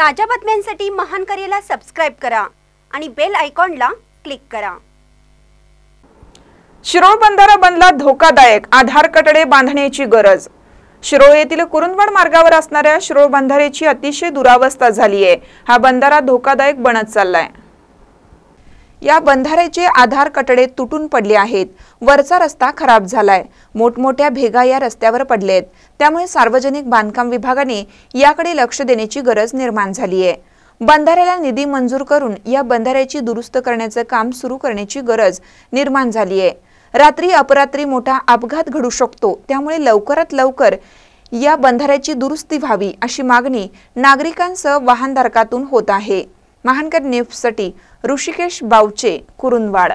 ताज्या बातम्यांसाठी महान करेला सबस्क्राईब करा आणि बेल आयकॉनला क्लिक करा शिरोळ बंधारा बनला धोकादायक आधार कटडे बांधण्याची गरज शिरोळ येथील कुरुंदवड मार्गावर असणाऱ्या शिरोळ बंधाऱ्याची अतिशय दुरावस्था झाली आहे हा बंधारा धोकादायक बनत चाललाय या बंधाऱ्याचे आधार कटडे तुटून पडले आहेत वरचा रस्ता खराब झालाय मोठमोठ्या भेगा या रस्त्यावर पडले आहेत त्यामुळे सार्वजनिक बांधकाम विभागाने याकडे लक्ष देण्याची गरज निर्माण झाली आहे बंधाऱ्याला निधी मंजूर करून या बंधाऱ्याची दुरुस्त करण्याचं काम सुरू करण्याची गरज निर्माण झाली आहे रात्री अपरात्री मोठा अपघात घडू शकतो त्यामुळे लवकरात लवकर या बंधाऱ्याची दुरुस्ती व्हावी अशी मागणी नागरिकांसह वाहनधारकातून होत आहे महानकर न्यूजसाठी ऋषिकेश बावचे कुरुंदवाड